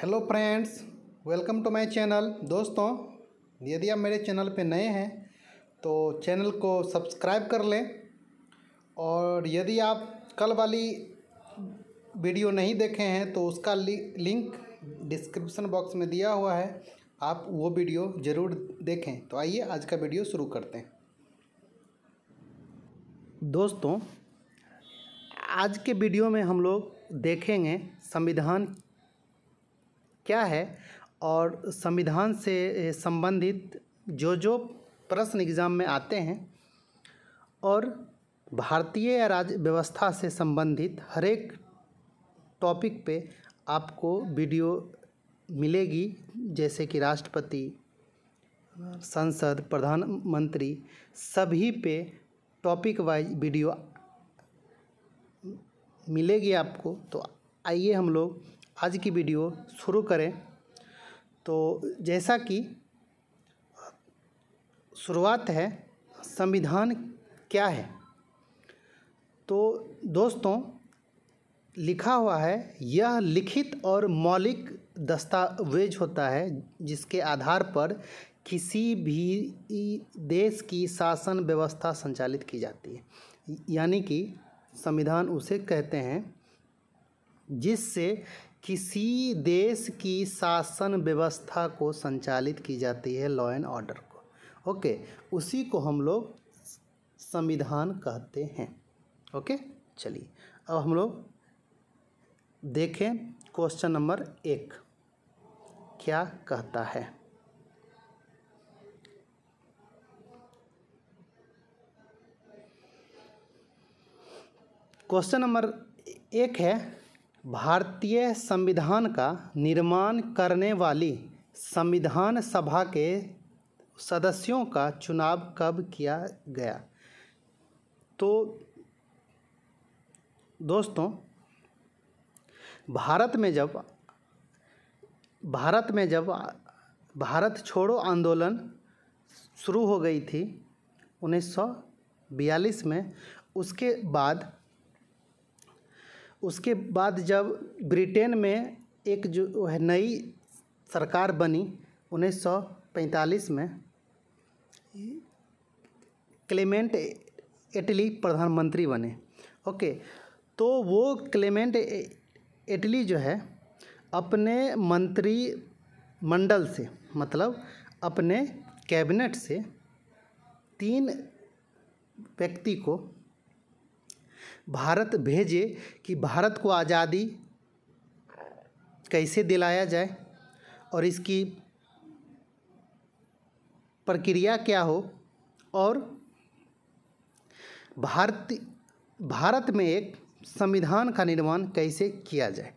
hello friends welcome to my channel दोस्तों यदि आप मेरे चैनल पे नए हैं तो चैनल को सब्सक्राइब कर लें और यदि आप कल वाली वीडियो नहीं देखे हैं तो उसका लिंक डिस्क्रिप्शन बॉक्स में दिया हुआ है आप वो वीडियो ज़रूर देखें तो आइए आज का वीडियो शुरू करते हैं दोस्तों आज के वीडियो में हम लोग देखेंगे संविधान क्या है और संविधान से संबंधित जो जो प्रश्न एग्ज़ाम में आते हैं और भारतीय राज्य व्यवस्था से संबंधित हरेक टॉपिक पे आपको वीडियो मिलेगी जैसे कि राष्ट्रपति संसद प्रधानमंत्री सभी पे टॉपिक वाइज वीडियो मिलेगी आपको तो आइए हम लोग आज की वीडियो शुरू करें तो जैसा कि शुरुआत है संविधान क्या है तो दोस्तों लिखा हुआ है यह लिखित और मौलिक दस्तावेज होता है जिसके आधार पर किसी भी देश की शासन व्यवस्था संचालित की जाती है यानी कि संविधान उसे कहते हैं जिससे किसी देश की शासन व्यवस्था को संचालित की जाती है लॉ एंड ऑर्डर को ओके उसी को हम लोग संविधान कहते हैं ओके चलिए अब हम लोग देखें क्वेश्चन नंबर एक क्या कहता है क्वेश्चन नंबर एक है भारतीय संविधान का निर्माण करने वाली संविधान सभा के सदस्यों का चुनाव कब किया गया तो दोस्तों भारत में जब भारत में जब भारत छोड़ो आंदोलन शुरू हो गई थी 1942 में उसके बाद उसके बाद जब ब्रिटेन में एक जो है नई सरकार बनी 1945 में क्लेमेंट इटली प्रधानमंत्री बने ओके तो वो क्लेमेंट इटली जो है अपने मंत्री मंडल से मतलब अपने कैबिनेट से तीन व्यक्ति को भारत भेजे कि भारत को आज़ादी कैसे दिलाया जाए और इसकी प्रक्रिया क्या हो और भारत भारत में एक संविधान का निर्माण कैसे किया जाए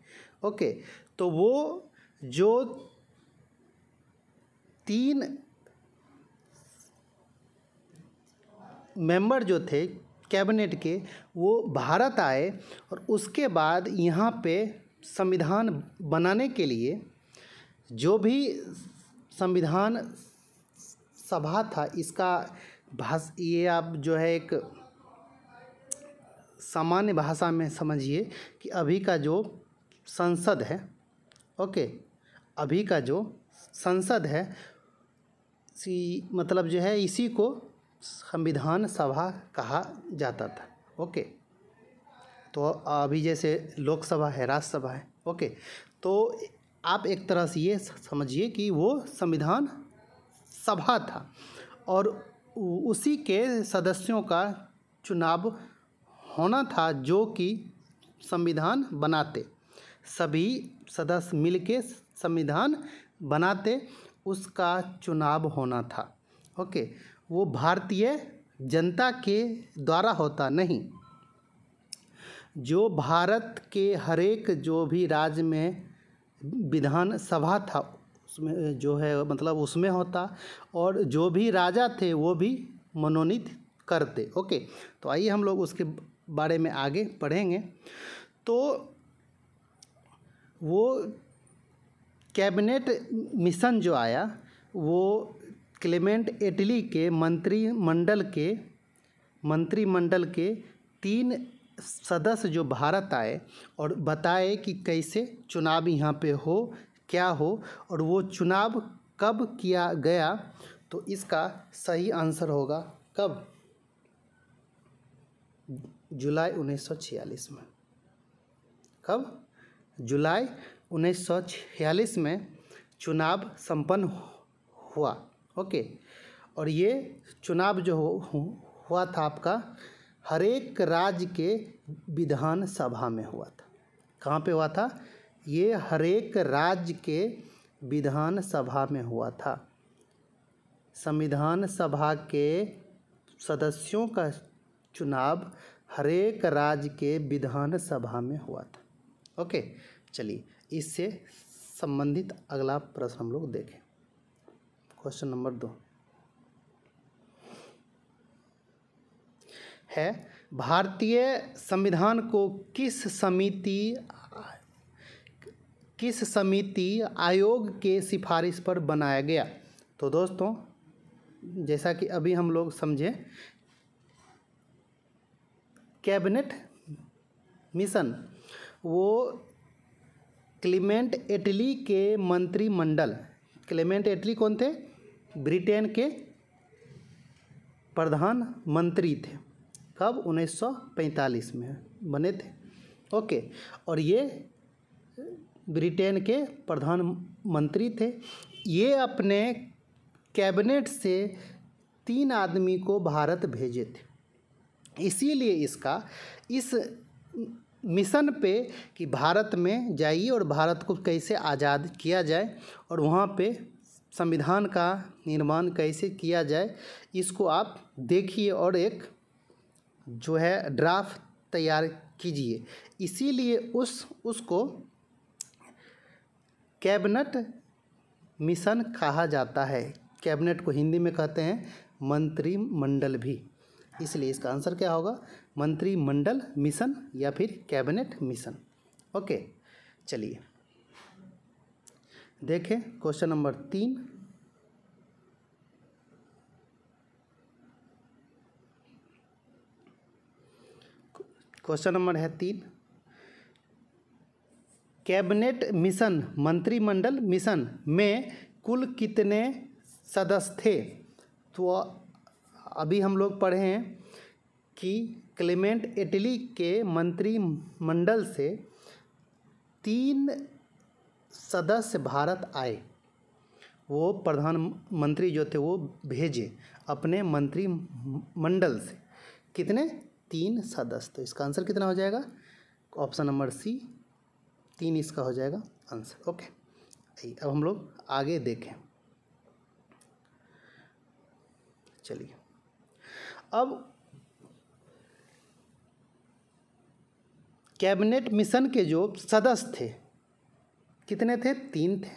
ओके तो वो जो तीन मेंबर जो थे कैबिनेट के वो भारत आए और उसके बाद यहाँ पे संविधान बनाने के लिए जो भी संविधान सभा था इसका भाष ये आप जो है एक सामान्य भाषा में समझिए कि अभी का जो संसद है ओके अभी का जो संसद है सी मतलब जो है इसी को संविधान सभा कहा जाता था ओके तो अभी जैसे लोकसभा है राज्यसभा है ओके तो आप एक तरह से ये समझिए कि वो संविधान सभा था और उसी के सदस्यों का चुनाव होना था जो कि संविधान बनाते सभी सदस्य मिलके संविधान बनाते उसका चुनाव होना था ओके वो भारतीय जनता के द्वारा होता नहीं जो भारत के हरेक जो भी राज्य में विधानसभा था उसमें जो है मतलब उसमें होता और जो भी राजा थे वो भी मनोनीत करते ओके तो आइए हम लोग उसके बारे में आगे पढ़ेंगे तो वो कैबिनेट मिशन जो आया वो क्लेमेंट एटली के मंत्रिमंडल के मंत्रिमंडल के तीन सदस्य जो भारत आए और बताए कि कैसे चुनाव यहाँ पे हो क्या हो और वो चुनाव कब किया गया तो इसका सही आंसर होगा कब जुलाई 1946 में कब जुलाई 1946 में चुनाव संपन्न हुआ ओके और ये चुनाव जो हो हुआ था आपका हरेक राज्य के विधानसभा में हुआ था कहाँ पे हुआ था ये हरेक राज्य के विधानसभा में हुआ था संविधान सभा के सदस्यों का चुनाव हरेक राज्य के विधानसभा में हुआ था ओके चलिए इससे संबंधित अगला प्रश्न हम लोग देखें क्वेश्चन नंबर दो है भारतीय संविधान को किस समिति किस समिति आयोग के सिफारिश पर बनाया गया तो दोस्तों जैसा कि अभी हम लोग समझे कैबिनेट मिशन वो क्लीमेंट एटली के मंत्रिमंडल क्लेमेंट एटली कौन थे ब्रिटेन के प्रधानमंत्री थे कब 1945 में बने थे ओके और ये ब्रिटेन के प्रधानमंत्री थे ये अपने कैबिनेट से तीन आदमी को भारत भेजे थे इसीलिए इसका इस मिशन पे कि भारत में जाइए और भारत को कैसे आज़ाद किया जाए और वहाँ पे संविधान का निर्माण कैसे किया जाए इसको आप देखिए और एक जो है ड्राफ्ट तैयार कीजिए इसीलिए उस उसको कैबिनेट मिशन कहा जाता है कैबिनेट को हिंदी में कहते हैं मंत्रिमंडल भी इसलिए इसका आंसर क्या होगा मंत्रिमंडल मिशन या फिर कैबिनेट मिशन ओके चलिए देखें क्वेश्चन नंबर तीन क्वेश्चन नंबर है तीन कैबिनेट मिशन मंत्रिमंडल मिशन में कुल कितने सदस्य थे तो अभी हम लोग पढ़े हैं कि क्लेमेंट इटली के मंत्रिमंडल से तीन सदस्य भारत आए वो प्रधानमंत्री जो थे वो भेजे अपने मंत्रिमंडल से कितने तीन सदस्य तो इसका आंसर कितना हो जाएगा ऑप्शन नंबर सी तीन इसका हो जाएगा आंसर ओके अब हम लोग आगे देखें चलिए अब कैबिनेट मिशन के जो सदस्य थे कितने थे तीन थे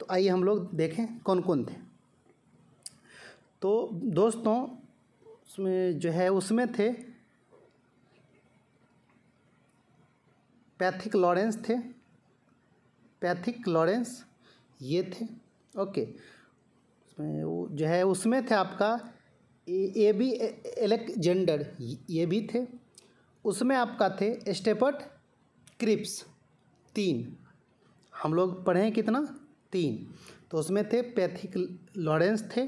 तो आइए हम लोग देखें कौन कौन थे तो दोस्तों उसमें जो है उसमें थे पैथिक लॉरेंस थे पैथिक लॉरेंस ये थे ओके उसमें वो जो है उसमें थे आपका ए बी एलेक्जेंडर ये भी थे उसमें आपका थे स्टेपट क्रिप्स तीन हम लोग पढ़े हैं कितना तीन तो उसमें थे पैथिक लॉरेंस थे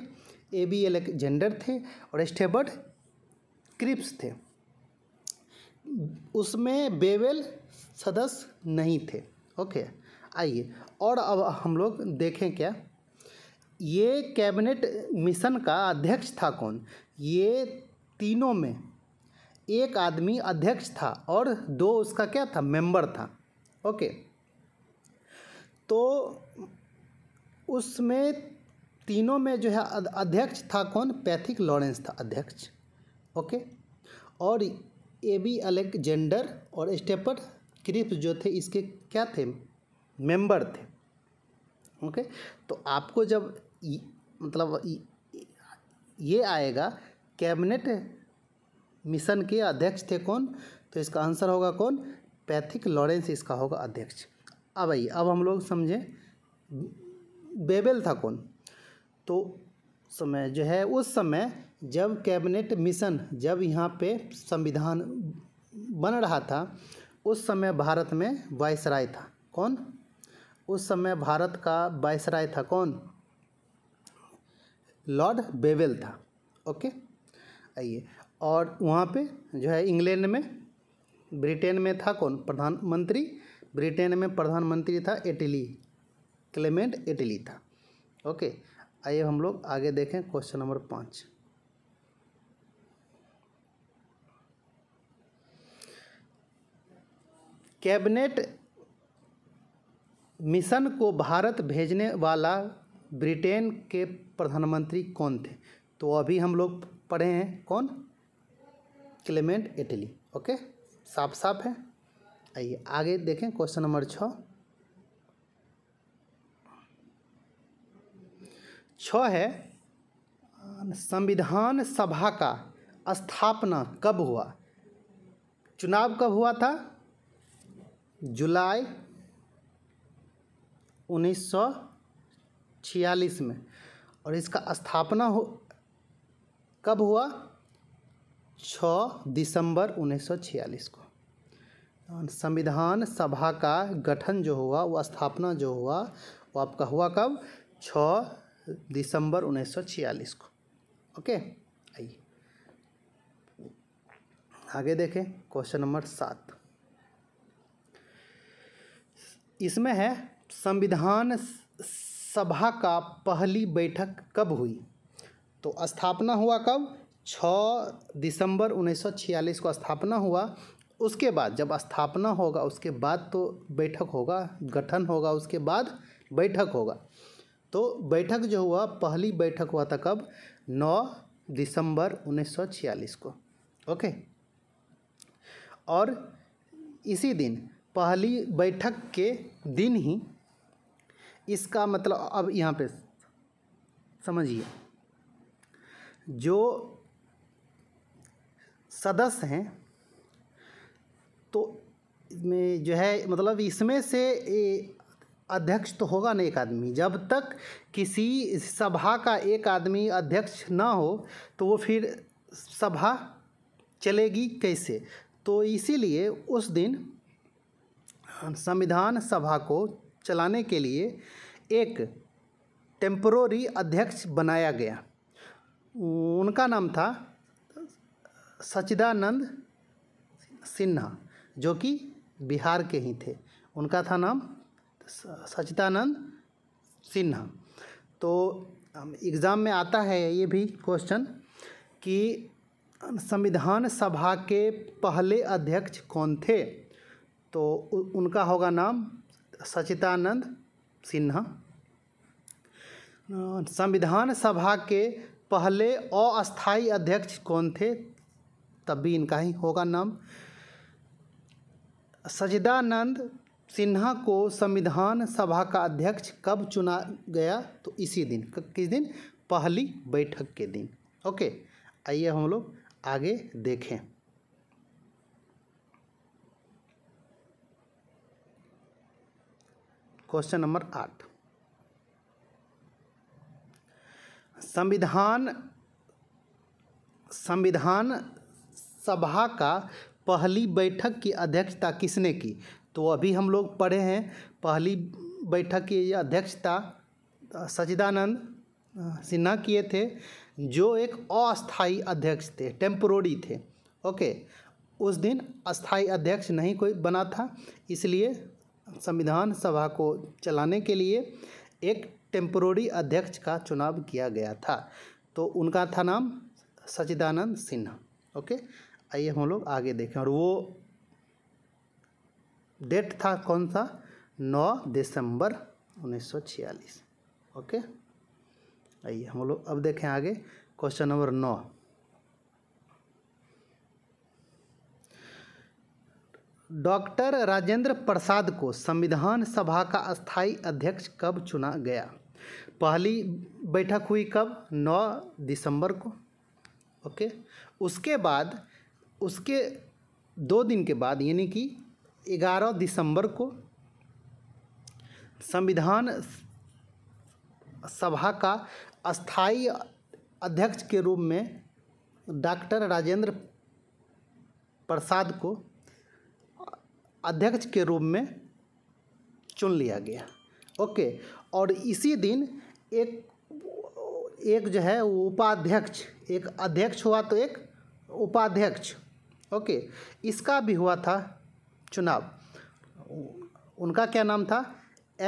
ए बी एलेक्जेंडर थे और स्टेबर्ट क्रिप्स थे उसमें बेवेल सदस्य नहीं थे ओके आइए और अब हम लोग देखें क्या ये कैबिनेट मिशन का अध्यक्ष था कौन ये तीनों में एक आदमी अध्यक्ष था और दो उसका क्या था मेंबर था ओके तो उसमें तीनों में जो है अध्यक्ष था कौन पैथिक लॉरेंस था अध्यक्ष ओके और ए बी अलेक्जेंडर और स्टेपर क्रिप्स जो थे इसके क्या थे मेंबर थे ओके तो आपको जब मतलब ये आएगा कैबिनेट मिशन के अध्यक्ष थे कौन तो इसका आंसर होगा कौन पैथिक लॉरेंस इसका होगा अध्यक्ष अब हाँ आइए अब हम लोग समझें बेबेल था कौन तो समय जो है उस समय जब कैबिनेट मिशन जब यहाँ पे संविधान बन रहा था उस समय भारत में वायसराय था कौन उस समय भारत का वायसराय था कौन लॉर्ड बेवेल था ओके आइए और वहाँ पे जो है इंग्लैंड में ब्रिटेन में था कौन प्रधानमंत्री ब्रिटेन में प्रधानमंत्री था इटली क्लेमेंट इटली था ओके आइए हम लोग आगे देखें क्वेश्चन नंबर पाँच कैबिनेट मिशन को भारत भेजने वाला ब्रिटेन के प्रधानमंत्री कौन थे तो अभी हम लोग पढ़े हैं कौन क्लेमेंट इटली ओके साफ साफ है आइए आगे देखें क्वेश्चन नंबर छ है संविधान सभा का स्थापना कब हुआ चुनाव कब हुआ था जुलाई उन्नीस सौ छियालीस में और इसका स्थापना हो कब हुआ 6 दिसंबर उन्नीस सौ छियालीस को संविधान सभा का गठन जो हुआ वो स्थापना जो हुआ वो आपका हुआ कब छः दिसंबर उन्नीस सौ छियालीस को ओके आइए आगे देखें क्वेश्चन नंबर सात इसमें है संविधान सभा का पहली बैठक कब हुई तो स्थापना हुआ कब 6 दिसंबर 1946 को स्थापना हुआ उसके बाद जब स्थापना होगा उसके बाद तो बैठक होगा गठन होगा उसके बाद बैठक होगा तो बैठक जो हुआ पहली बैठक हुआ था कब 9 दिसंबर 1946 को ओके और इसी दिन पहली बैठक के दिन ही इसका मतलब अब यहाँ पे समझिए जो सदस्य हैं तो में जो है मतलब इसमें से अध्यक्ष तो होगा ना एक आदमी जब तक किसी सभा का एक आदमी अध्यक्ष ना हो तो वो फिर सभा चलेगी कैसे तो इसीलिए उस दिन संविधान सभा को चलाने के लिए एक टेम्प्रोरी अध्यक्ष बनाया गया उनका नाम था सचिदानंद सिन्हा जो कि बिहार के ही थे उनका था नाम सचिदानंद सिन्हा तो एग्ज़ाम में आता है ये भी क्वेश्चन कि संविधान सभा के पहले अध्यक्ष कौन थे तो उनका होगा नाम सचिदानंद सिन्हा संविधान सभा के पहले अस्थाई अध्यक्ष कौन थे तब भी इनका ही होगा नाम सजिदानंद सिन्हा को संविधान सभा का अध्यक्ष कब चुना गया तो इसी दिन किस दिन पहली बैठक के दिन ओके आइए हम लोग आगे देखें क्वेश्चन नंबर आठ संविधान संविधान सभा का पहली बैठक की अध्यक्षता किसने की तो अभी हम लोग पढ़े हैं पहली बैठक की अध्यक्षता सचिदानंद सिन्हा किए थे जो एक अस्थाई अध्यक्ष थे टेम्प्रोरी थे ओके उस दिन अस्थाई अध्यक्ष नहीं कोई बना था इसलिए संविधान सभा को चलाने के लिए एक टेम्प्रोरी अध्यक्ष का चुनाव किया गया था तो उनका था नाम सचिदानंद सिन्हा ओके आइए हम लोग आगे देखें और वो डेट था कौन सा 9 दिसंबर 1946 ओके आइए हम लोग अब देखें आगे क्वेश्चन नंबर नौ डॉक्टर राजेंद्र प्रसाद को संविधान सभा का स्थायी अध्यक्ष कब चुना गया पहली बैठक हुई कब 9 दिसंबर को ओके उसके बाद उसके दो दिन के बाद यानी कि 11 दिसंबर को संविधान सभा का अस्थाई अध्यक्ष के रूप में डॉक्टर राजेंद्र प्रसाद को अध्यक्ष के रूप में चुन लिया गया ओके और इसी दिन एक एक जो है उपाध्यक्ष एक अध्यक्ष हुआ तो एक उपाध्यक्ष ओके इसका भी हुआ था चुनाव उनका क्या नाम था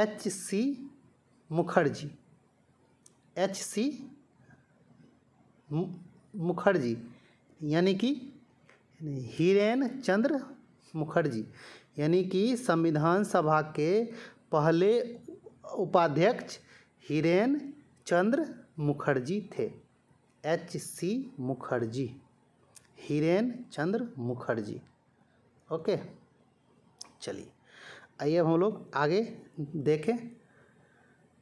H C Mukherjee H C Mukherjee यानी कि हीरेन चंद्र मुखर्जी यानी कि संविधान सभा के पहले उपाध्यक्ष हीरेन चंद्र मुखर्जी थे H C Mukherjee Hiren Chandra Mukherjee okay चलिए आइए हम लोग आगे देखें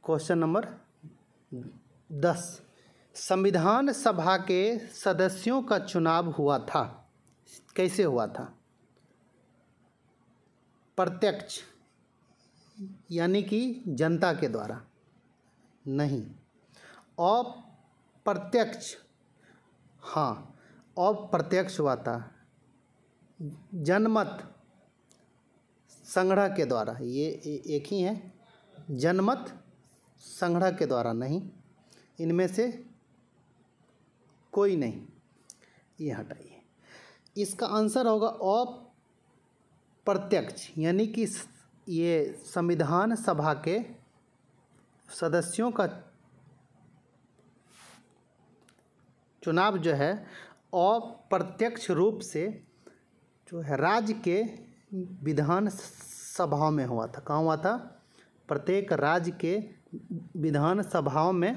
क्वेश्चन नंबर दस संविधान सभा के सदस्यों का चुनाव हुआ था कैसे हुआ था प्रत्यक्ष यानी कि जनता के द्वारा नहीं अप्रत्यक्ष हाँ अप्रत्यक्ष हुआ था जनमत संग्रह के द्वारा ये एक ही है जनमत संग्रह के द्वारा नहीं इनमें से कोई नहीं ये हटाइए इसका आंसर होगा अप्रत्यक्ष यानी कि ये संविधान सभा के सदस्यों का चुनाव जो है अप्रत्यक्ष रूप से जो है राज्य के विधान सभाओं में हुआ था कहाँ हुआ था प्रत्येक राज्य के विधान सभाओं में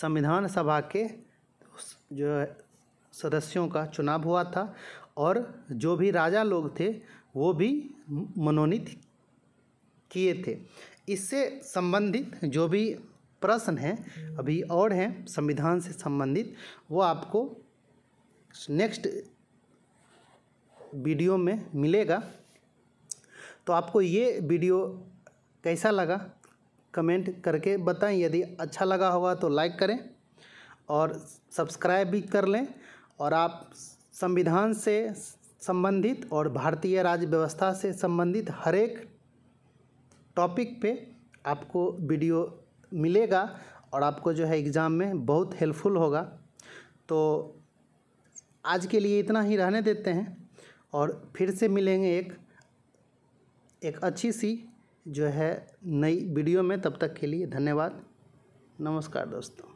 संविधान सभा के जो है सदस्यों का चुनाव हुआ था और जो भी राजा लोग थे वो भी मनोनीत किए थे इससे संबंधित जो भी प्रश्न हैं अभी और हैं संविधान से संबंधित वो आपको नेक्स्ट वीडियो में मिलेगा तो आपको ये वीडियो कैसा लगा कमेंट करके बताएं यदि अच्छा लगा होगा तो लाइक करें और सब्सक्राइब भी कर लें और आप संविधान से संबंधित और भारतीय राज्य व्यवस्था से संबंधित हर एक टॉपिक पे आपको वीडियो मिलेगा और आपको जो है एग्ज़ाम में बहुत हेल्पफुल होगा तो आज के लिए इतना ही रहने देते हैं और फिर से मिलेंगे एक एक अच्छी सी जो है नई वीडियो में तब तक के लिए धन्यवाद नमस्कार दोस्तों